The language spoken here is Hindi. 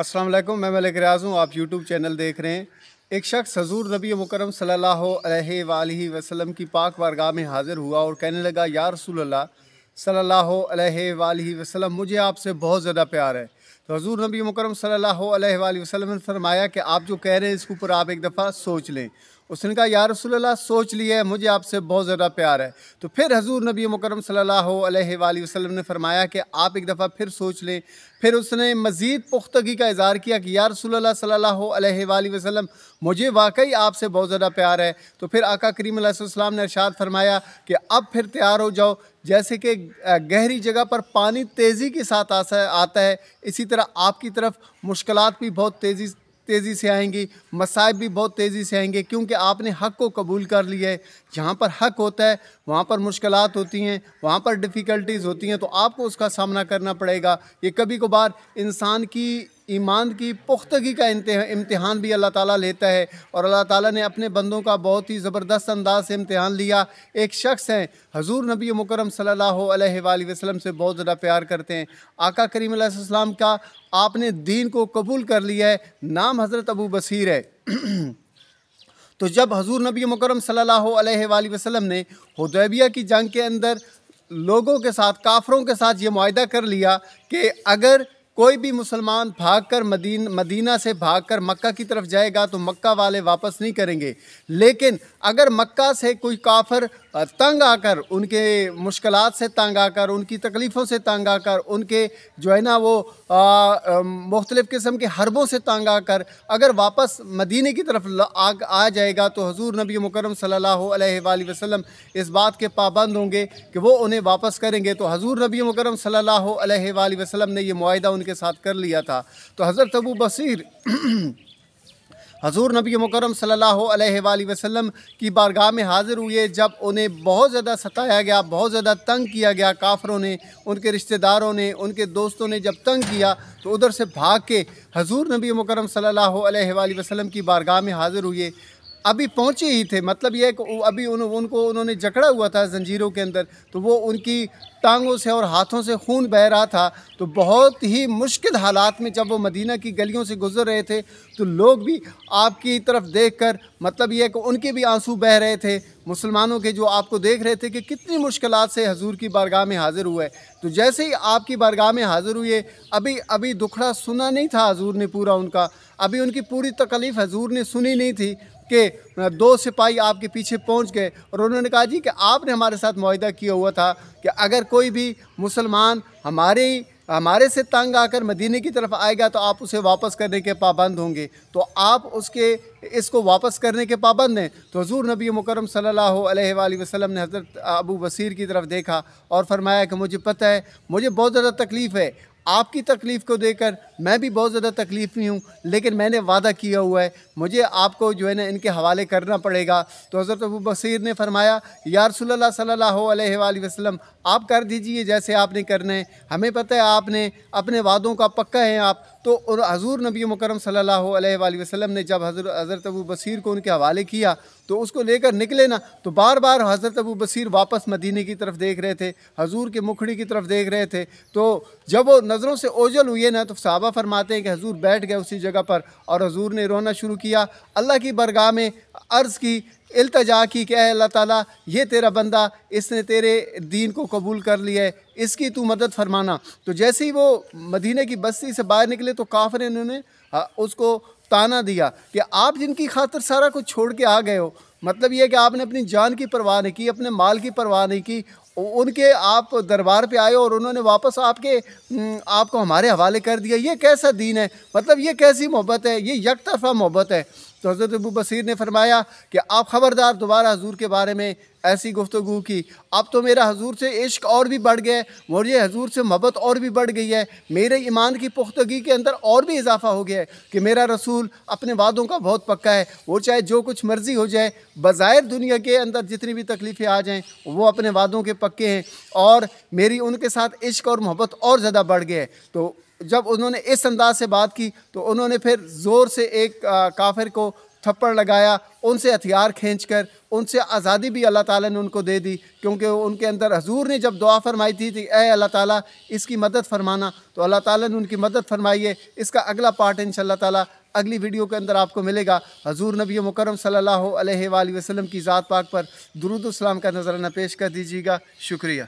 अस्सलाम वालेकुम मैं मलिक रियाज हूँ आप यूट्यूब चैनल देख रहे हैं एक शख्स हजूर नबी मुकरम सल्लल्लाहु अलैहि वसल्लम की पाक बारगाह में हाज़िर हुआ और कहने लगा या रसूल अल्लाह सल्लल्लाहु अलैहि वसल्लम मुझे आपसे बहुत ज़्यादा प्यार है तो हजूर नबी मुकरम सल्लल्लाहु अलैहि वसल्लम ने फरमाया कि आप जो कह रहे हैं इसके ऊपर आप एक दफ़ा सोच लें उसने कहा या रसोल्ला सोच लिया है मुझे आपसे बहुत ज़्यादा प्यार है तो फिर हजूर नबी मकरम सल्ला वसलम ने फरमाया कि आप एक दफ़ा फिर सोच लें फिर उसने मज़ीद पुख्तगी का इज़हार किया कि या रसोल्ला सल्ला वसलम मुझे वाकई आपसे बहुत ज़्यादा प्यार है तो फिर आका करीम ने इरशाद फरमाया कि अब फिर तैयार हो जाओ जैसे कि गहरी जगह पर पानी तेज़ी के साथ आता है इसी तरह आपकी तरफ मुश्किल भी बहुत तेज़ी तेज़ी से आएंगी मसाइब भी बहुत तेज़ी से आएंगे क्योंकि आपने हक़ को कबूल कर लिया है जहाँ पर हक़ होता है वहाँ पर मुश्किल होती हैं वहाँ पर डिफ़िकल्टीज़ होती हैं तो आपको उसका सामना करना पड़ेगा ये कभी कभार इंसान की ईमान की पुख्तगी का इम्तहान भी अल्लाह ताला लेता है और अल्लाह ताला ने अपने बंदों का बहुत ही ज़बरदस्त अंदाज से इम्तहान लिया एक शख्स हैं हजूर नबी मुकरम सल्लल्लाहु अलैहि वसल्लम से बहुत ज़्यादा प्यार करते हैं आका करीम अलैहिस्सलाम का आपने दीन को कबूल कर लिया है नाम हज़रत अबू बसीर है तो जब हजूर नबी मुकरम सल अलैहि ने हदैबिया की जंग के अंदर लोगों के साथ काफरों के साथ ये माहा कर लिया कि अगर कोई भी मुसलमान भागकर मदीन मदीना से भागकर मक्का की तरफ जाएगा तो मक्का वाले वापस नहीं करेंगे लेकिन अगर मक्का से कोई काफर तंग आकर उनके मुश्किल से तंग आकर उनकी तकलीफ़ों से तंग आकर उनके जो है ना वो मुख्तलिफ़ किस्म के हरबों से तंग आकर अगर वापस मदीने की तरफ आ, आ जाएगा तो हजूर नबी मुकरम सल्ला वसम इस बात के पाबंद होंगे कि वो उन्हें वापस करेंगे तो हजूर नबी मुकरम सल्ला वसलम ने यह माहा उनके साथ कर लिया था तो हज़रत अबू बसर हजूर नबी मुकरम सल्ला वसलम की बारगाह में हाज़िर हुए जब उन्हें बहुत ज़्यादा सताया गया बहुत ज़्यादा तंग किया गया काफरों ने उनके रिश्तेदारों ने उनके दोस्तों ने जब तंग किया तो उधर से भाग के हजूर नबी मुकरम सल्ला वसलम की बारगाह में हाज़िर हुए अभी पहुंचे ही थे मतलब यह अभी उन, उनको उन्होंने जकड़ा हुआ था जंजीरों के अंदर तो वो उनकी टांगों से और हाथों से खून बह रहा था तो बहुत ही मुश्किल हालात में जब वो मदीना की गलियों से गुजर रहे थे तो लोग भी आपकी तरफ देखकर मतलब यह कि उनके भी आंसू बह रहे थे मुसलमानों के जो आपको देख रहे थे कि कितनी मुश्किल से हजूर की बारगाह में हाज़िर हुए तो जैसे ही आपकी बारगाह में हाज़िर हुए अभी अभी दुखड़ा सुना नहीं था हजूर ने पूरा उनका अभी उनकी पूरी तकलीफ़ हजूर ने सुनी नहीं थी के दो सिपाही आपके पीछे पहुंच गए और उन्होंने कहा जी कि आपने हमारे साथ माहा किया हुआ था कि अगर कोई भी मुसलमान हमारे हमारे से तंग आकर मदीने की तरफ आएगा तो आप उसे वापस करने के पाबंद होंगे तो आप उसके इसको वापस करने के पाबंद हैं तो हजूर नबी मुकरम सल्ला वसलम ने हज़रत अबू बसीर की तरफ देखा और फरमाया कि मुझे पता है मुझे बहुत ज़्यादा तकलीफ़ है आपकी तकलीफ़ को देकर मैं भी बहुत ज़्यादा तकलीफ़ में हूँ लेकिन मैंने वादा किया हुआ है मुझे आपको जो है ना इनके हवाले करना पड़ेगा तो हज़रत अबू बसीर ने फरमाया यार सल्ला वसलम आप कर दीजिए जैसे आपने करना है हमें पता है आपने अपने वादों का पक्का है आप तो और हजूर नबी मुकरम सल्लल्लाहु अलैहि वसल्लम ने जब हजर हज़रत अबू बसीर को उनके हवाले किया तो उसको लेकर निकले ना तो बार बार हज़रत अबू बसीर वापस मदीने की तरफ देख रहे थे हजूर के मुखड़ी की तरफ देख रहे थे तो जब वो नज़रों से ओझल हुए ना तो साहबा सहाबा फरमाते हैं कि हजूर बैठ गए उसी जगह पर और हजूर ने रोना शुरू किया अल्लाह की बरगाह में अर्ज़ की अल्तजा की कि अल्लाह ताला ये तेरा बंदा इसने तेरे दीन को कबूल कर लिया है इसकी तू मदद फरमाना तो जैसे ही वो मदीने की बस्ती से बाहर निकले तो काफिर इन्होंने हाँ, उसको ताना दिया कि आप जिनकी खातर सारा कुछ छोड़ के आ गए हो मतलब ये कि आपने अपनी जान की परवाह नहीं की अपने माल की परवाह नहीं की उनके आप दरबार पे आए और उन्होंने वापस आपके आपको हमारे हवाले कर दिया ये कैसा दीन है मतलब ये कैसी मोहब्बत है ये तरफा मोहब्बत है तो हज़रत अबू बसीर ने फरमाया कि आप ख़बरदार दोबारा हजूर के बारे में ऐसी गुफ्तु की अब तो मेरा हजूर से इश्क और भी बढ़ गया मुझे हजूर से मोहब्बत और भी बढ़ गई है मेरे ईमान की पुख्तगी के अंदर और भी इजाफा हो गया है कि मेरा रसूल अपने वादों का बहुत पक्का है वो चाहे जो कुछ मर्ज़ी हो जाए बज़ाहिर दुनिया के अंदर जितनी भी तकलीफ़ें आ जाएँ वो अपने वादों के पक्के हैं और मेरी उनके साथ इश्क और मोहब्बत और ज़्यादा बढ़ गया है तो जब उन्होंने इस अंदाज से बात की तो उन्होंने फिर ज़ोर से एक आ, काफिर को थप्पड़ लगाया उनसे हथियार खींच कर उनसे आज़ादी भी अल्लाह ताला ने उनको दे दी क्योंकि उनके अंदर हजूर ने जब दुआ फरमाई थी कि ए अल्लाह ताला इसकी मदद फरमाना तो अल्लाह ताला ने उनकी मदद फरमाई है इसका अगला पार्ट इन ताला अगली वीडियो के अंदर आपको मिलेगा हजूर नबी मुकरम सल्ला वसलम की ज़ात पाक पर दरुद का नजराना पेश कर दीजिएगा शुक्रिया